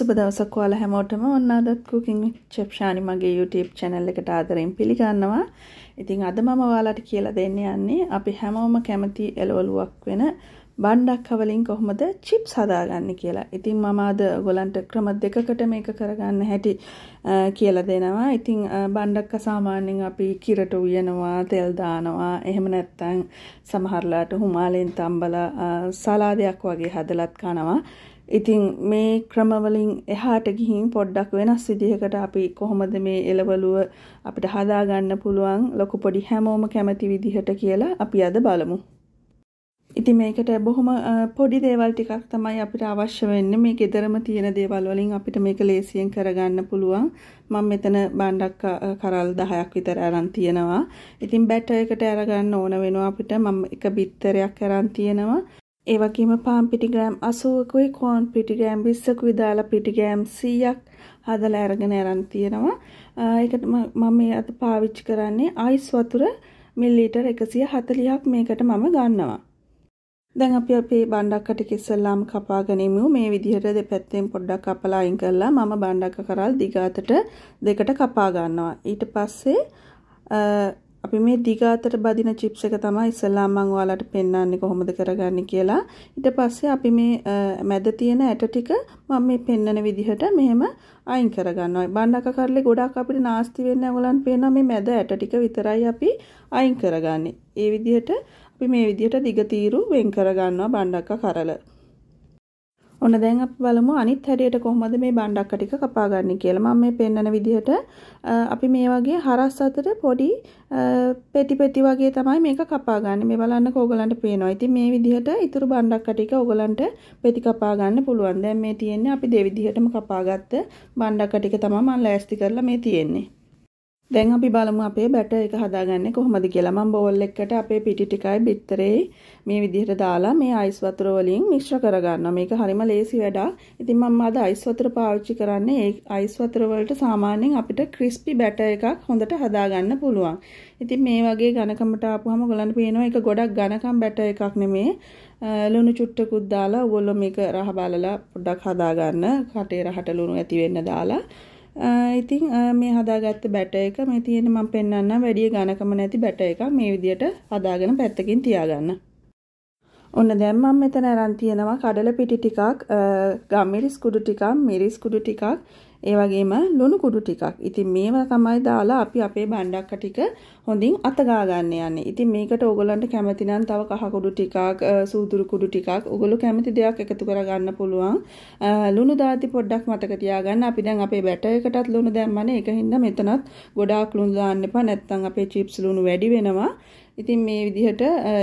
සුබ දවසක් ඔයාලා හැමෝටම ඔන්න අදත් කුකින් චෙප්ෂානි මගේ YouTube channel එකට ආදරෙන් පිළිගන්නවා. ඉතින් අද මම ඔයාලට කියලා දෙන්න යන්නේ අපි හැමෝම කැමති එළවලුවක් වෙන බණ්ඩක් හවලින් කොහොමද චිප්ස් හදාගන්න කියලා. ඉතින් මම අද ඔයගලන්ට ක්‍රම දෙකකට මේක කරගන්න හැටි කියලා දෙනවා. ඉතින් බණ්ඩක්ක සාමාන්‍යයෙන් අපි කිරට උයනවා, තෙල් දානවා, එහෙම නැත්නම් සමහරලාට හුමාලෙන් තම්බලා සලාදයක් වගේ හදලත් කනවා. ඉතින් මේ ක්‍රමවලින් එහාට ගිහින් පොඩ්ඩක් වෙනස් විදිහකට අපි කොහොමද මේ එළවලුව අපිට හදාගන්න පුළුවන් ලොකු පොඩි හැමෝම කැමති විදිහට කියලා අපි අද බලමු. ඉති මේකට බොහොම පොඩි දේවල් ටිකක් තමයි අපිට අවශ්‍ය වෙන්නේ මේ ගෙදරම තියෙන දේවල් වලින් අපිට මේක ලේසියෙන් කරගන්න පුළුවන් මම මෙතන බණ්ඩක් කරල් 10ක් විතර අරන් තියෙනවා ඉතින් බැටර් එකට අරගන්න ඕන වෙනවා අපිට මම එක බිත්තරයක් අරන් තියෙනවා ඒ වගේම පාන් පිටි ග්‍රෑම් 80කුයි කෝන් පිටි ග්‍රෑම් 20කුයි දාලා පිටි ග්‍රෑම් 100ක් හදලා අරගෙන අරන් තියෙනවා ඒකට මම මේ අද පාවිච්චි කරන්නේ අයිස් වතුර මිලිලීටර් 140ක් මේකට මම ගන්නවා දැන් අපි අපේ බණ්ඩක් ටික ඉස්සල්ලාම කපා ගනිමු. මේ විදිහට දෙපැත්තෙන් පොඩ්ඩක් කපලා අයින් කරලා මම බණ්ඩක කරල් දිගාතට දෙකට කපා ගන්නවා. ඊට පස්සේ අපි මේ දිගාතට බදින චිප්ස් එක තමයි ඉස්සෙල්ලාම මම ඔයාලට පෙන්වන්නේ කොහොමද කරගන්නේ කියලා. ඊට පස්සේ අපි මේ මැද තියෙන ඇට ටික මම මේ පෙන්වන විදිහට මෙහෙම අයින් කරගන්නවා. බණ්ඩක කරලේ ගොඩක් අපිට නාස්ති වෙන්න ඕගලන් පේනවා මේ මැද ඇට ටික විතරයි අපි අයින් කරගන්නේ. ඒ විදිහට අපි මේ විදිහට දිග තීරු වෙන් කර ගන්නවා බණ්ඩක්ක කරල. ඔන්න දැන් අපි බලමු අනිත් හැඩයට කොහොමද මේ බණ්ඩක්ක ටික කපා ගන්න කියලා. මම මේ පෙන්වන විදිහට අපි මේ වගේ හරස් අතර පොඩි පෙති පෙති වගේ තමයි මේක කපා ගන්න. මේ බලන්නක ඕගලන්ට පේනවා. ඉතින් මේ විදිහට ඉතුරු බණ්ඩක්ක ටික ඕගලන්ට පෙති කපා ගන්න පුළුවන්. දැන් මේ තියෙන්නේ අපි දෙවිදිහටම කපාගත්ත බණ්ඩක්ක ටික තමයි මම ලෑස්ති කරලා මේ තියෙන්නේ. දැන් අපි බලමු අපේ බැටර් එක හදාගන්නේ කොහොමද කියලා. මම බෝල් එකකට අපේ පිටි ටිකයි බිත්තරේ මේ විදිහට දාලා මේ අයිස් වතුර වලින් මිශ්‍ර කරගන්නවා. මේක හරිම ලේසි වැඩක්. ඉතින් මම අද අයිස් වතුර පාවිච්චි කරන්නේ ඒ අයිස් වතුර වලට සාමාන්‍යයෙන් අපිට ක්‍රිස්පි බැටර් එකක් හොඳට හදාගන්න පුළුවන්. ඉතින් මේ වගේ ඝනකමට ආපුවම ඔයගලන්ට පේනවා ඒක ගොඩක් ඝනකම් බැටර් එකක් නෙමෙයි. ලුණු චුට්ටකුත් දාලා ඔයගොල්ලෝ මේක රහ බලලා පොඩ්ඩක් හදාගන්න. කටේ රහට ලුණු ඇති වෙන්න දාලා ඉතින් මේ හදාගත්ත බැටර් එක මේ තියෙන මම පෙන්වන්නම් වැඩි ඝනකම නැති බැටර් එකක් මේ විදියට හදාගෙන පැත්තකින් තියාගන්න. ඔන්න දැන් මම මෙතන අරන් තියෙනවා කඩල පිටි ටිකක් ගම්මිරිස් කුඩු ටිකක් මිරිස් කුඩු ටිකක් ඒ වගේම ලුණු කුඩු ටිකක්. ඉතින් මේවා තමයි දාලා අපි අපේ බණ්ඩක්ක ටික හොඳින් අත ගා ගන්න යන්නේ. ඉතින් මේකට ඕගොල්ලන්ට කැමති නම් තව කහ කුඩු ටිකක්, සූදුරු කුඩු ටිකක් ඕගොල්ලෝ කැමති දෙයක් එකතු කර ගන්න පුළුවන්. ලුණු දාති පොඩ්ඩක් මතක තියාගන්න. අපි දැන් අපේ බැටර් එකටත් ලුණු දැම්මනේ. ඒකින්ද මෙතනත් ගොඩාක් ලුණු දාන්න එපා. නැත්නම් අපේ චිප්ස් ලුණු වැඩි වෙනවා. ඉතින් මේ විදිහට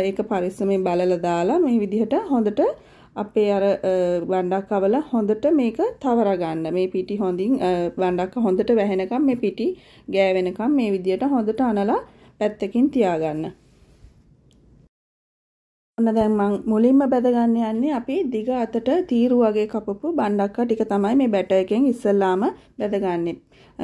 ඒක පරිස්සමෙන් බලලා දාලා මේ විදිහට හොඳට අපේ අර බණ්ඩක් කවල හොඳට මේක තවර ගන්න. මේ පිටි හොඳින් බණ්ඩක් හොඳට වැහෙනකම් මේ පිටි ගෑවෙනකම් මේ විදියට හොඳට අනලා පැත්තකින් තියාගන්න. ඔන්න දැන් මම මුලින්ම බදගන්න යන්නේ අපි දිග අතට තීරු වගේ කපපු බණ්ඩක්ක ටික තමයි මේ බැටර් එකෙන් ඉස්සල්ලාම බදගන්නේ.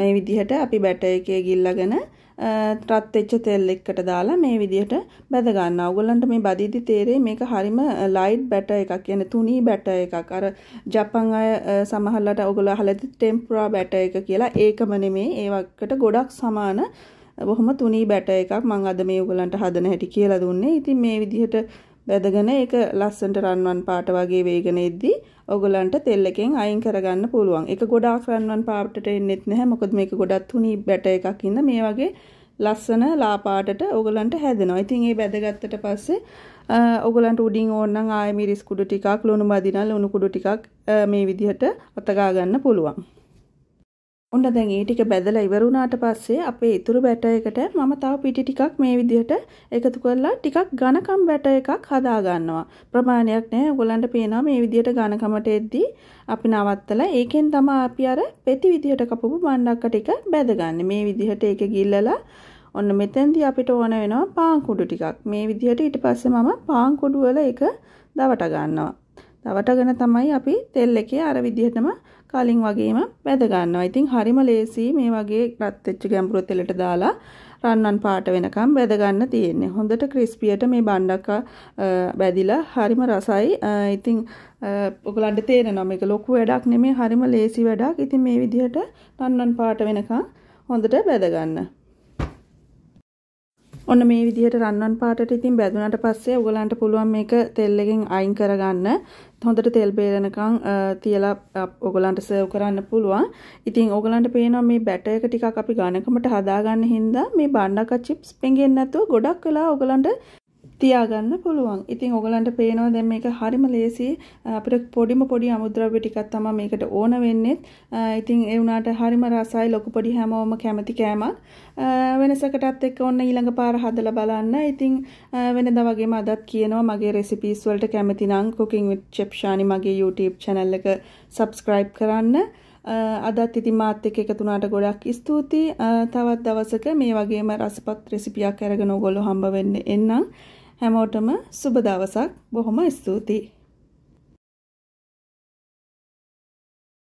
මේ විදිහට අපි බැටර් එකේ ගිල්ලාගෙන රත් වෙච්ච තෙල් එක්කට දාලා මේ විදිහට බැද ගන්නවා. ඔයගොල්ලන්ට මේ බදීදි තේරේ මේක හරිම ලයිට් බැටර් එකක්. කියන්නේ තුනී බැටර් එකක්. අර ජපන් අය සමහරලාට ඔයගොල්ලෝ අහලා ඇති ටෙම්පුරා බැටර් එක කියලා. ඒකම නෙමෙයි. ඒවකට ගොඩක් සමාන බොහොම තුනී බැටර් එකක්. මම අද මේ ඔයගොල්ලන්ට හදන හැටි කියලා දුන්නේ. ඉතින් මේ විදිහට බැදගෙන ඒක ලස්සනට රන්වන් පාට වගේ වේගෙන එද්දී ඔයගලන්ට තෙල් එකෙන් අයින් කරගන්න පුළුවන්. ඒක ගොඩාක් රන්වන් පාටට එන්නෙත් නැහැ. මොකද මේක ගොඩක් හුනි බැට එකක් ඉන්න මේ වගේ ලස්සන ලා පාටට ඔයගලන්ට හැදෙනවා. ඉතින් ඒ බැදගත්තට පස්සේ ඔයගලන්ට උඩින් ඕන නම් ආයෙ මිරිස් කුඩු ටිකක් ලුණු මදිනල් ලුණු කුඩු ටිකක් මේ විදිහට අතගා ගන්න පුළුවන්. ඔන්න දැන් ඒ ටික බැදලා ඉවර වුණාට පස්සේ අපේ ඉතුරු බැටර් එකට මම තව පිටි ටිකක් මේ විදිහට එකතු කරලා ටිකක් ඝනකම් බැටර් එකක් හදා ගන්නවා. ප්‍රමාණයක් නැහැ. ඔයගොල්ලන්ට පේනවා මේ විදිහට ඝනකමට එද්දී අපි නවත්තලා ඒකෙන් තමයි අපි අර පෙති විදිහට කපපු බණ්ඩක්ක ටික බැදගන්නේ. මේ විදිහට ඒක ගිල්ලලා ඔන්න මෙතෙන්දී අපිට ඕන වෙනවා පාන් කුඩු ටිකක්. මේ විදිහට ඊට පස්සේ මම පාන් කුඩු වල එක දවට ගන්නවා. දවටගෙන තමයි අපි තෙල් එකේ අර විදිහටම කලින් වගේම බැද ගන්නවා. ඉතින් හරිම ලේසි මේ වගේ රත් වෙච්ච ගැඹුරු තෙලට දාලා රන්නන් පාට වෙනකම් බැද ගන්න තියෙන්නේ. හොඳට ක්‍රිස්පියට මේ බණ්ඩක බැදිලා හරිම රසයි. ඉතින් ඔයගලන්ට තේරෙනවා මේක ලොකු වැඩක් නෙමෙයි හරිම ලේසි වැඩක්. ඉතින් මේ විදිහට රන්නන් පාට වෙනකම් හොඳට බැද ගන්න. ඔන්න මේ විදිහට රන්වන් පාටට ඉතින් බැදුනට පස්සේ ඔයගලන්ට පුළුවන් මේක තෙල් එකෙන් අයින් කරගන්න. හොඳට තෙල් බේරනකම් තියලා ඔයගලන්ට සර්ව් කරන්න පුළුවන්. ඉතින් ඔයගලන්ට පේනවා මේ බැටර් එක ටිකක් අපි ඝනකමට හදාගන්න හින්දා මේ බණ්ඩක චිප්ස් පෙඟෙන්නේ නැතුව ගොඩක් වෙලා ඔයගලන්ට තියාගන්න පුළුවන්. ඉතින් ඔයගලන්ට පේනවා දැන් මේක හරිම ලේසි අපිට පොඩිම පොඩි අමුද්‍රව්‍ය ටිකක් තමයි මේකට ඕන වෙන්නේ. ඉතින් ඒ වුණාට හරිම රසයි ලොකු පොඩි හැමෝම කැමති කෑමක්. වෙනසකටත් එක්ක ඔන්න ඊළඟ පාර හදලා බලන්න. ඉතින් වෙනදා වගේම අදත් කියනවා මගේ රෙසිපීස් වලට කැමති නම් cooking with chef shani මගේ YouTube channel එක subscribe කරන්න. අදත් ඉතින් මාත් එක්ක එකතු වුණාට ගොඩක් ස්තුතියි. තවත් දවසක මේ වගේම රසපත් රෙසිපියක් අරගෙන ඔයගොල්ලෝ හම්බ වෙන්න එන්නම්. හැමෝටම සුබ දවසක්. බොහොම ස්තුතියි.